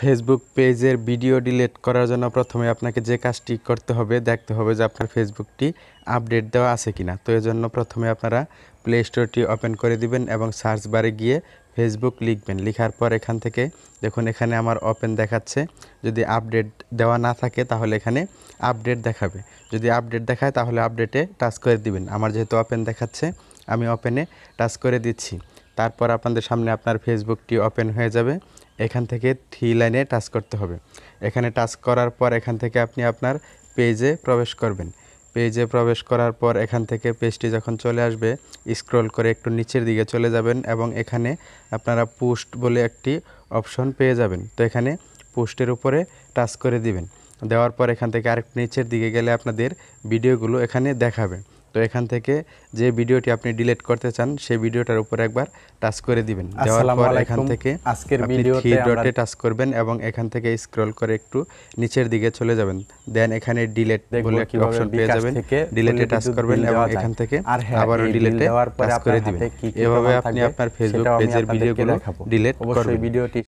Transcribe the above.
Facebook পেজের video delete করার জন্য প্রথমে আপনাকে যে কাজটি করতে হবে দেখতে হবে যে আপনার ফেসবুকটি আপডেট দেওয়া আছে কিনা তো এর জন্য প্রথমে আপনারা প্লে স্টোরটি ওপেন করে দিবেন এবং সার্চ বারে গিয়ে ফেসবুক লিখবেন লিখার পর এখান থেকে দেখুন এখানে আমার ওপেন দেখাচ্ছে যদি আপডেট দেওয়া না থাকে তাহলে এখানে আপডেট দেখাবে যদি আপডেট দেখায় তাহলে আপডেটে টাচ করে দিবেন আমার যেহেতু ওপেন দেখাচ্ছে আমি ওপেনে টাচ করে দিচ্ছি তারপর আপনাদের সামনে আপনার ফেসবুকটি ওপেন হয়ে যাবে এখান থেকে থ্রি লাইনে টাচ করতে হবে এখানে টাচ করার পর এখান থেকে আপনি আপনার পেজে প্রবেশ করবেন পেজে প্রবেশ করার পর এখান থেকে পেজটি যখন চলে আসবে স্ক্রল করে একটু নিচের দিকে চলে যাবেন এবং এখানে আপনারা পোস্ট বলে একটি অপশন পেয়ে যাবেন তো এখানে পোস্টের উপরে টাচ করে দিবেন দেওয়ার পর এখান থেকে আরেকটু নিচের দিকে গেলে আপনাদের ভিডিওগুলো এখানে দেখাবে তো এখান থেকে যে ভিডিওটি আপনি ডিলিট করতে চান সেই ভিডিওটার উপর একবার টাচ করে দিবেন এখান থেকে আজকের ভিডিওতে ডটে টাচ করবেন এবং এখান থেকে স্ক্রল করে একটু নিচের দিকে চলে যাবেন দেন এখানে ডিলিট বলে একটি অপশন পেয়ে যাবেন ডিলিটে টাচ করবেন এবং এখান থেকে আবার ডিলিটে টাচ করে দিবেন এভাবে আপনি আপনার ফেসবুক পেজের ভিডিওগুলো ডিলিট করবেন ভিডিওটি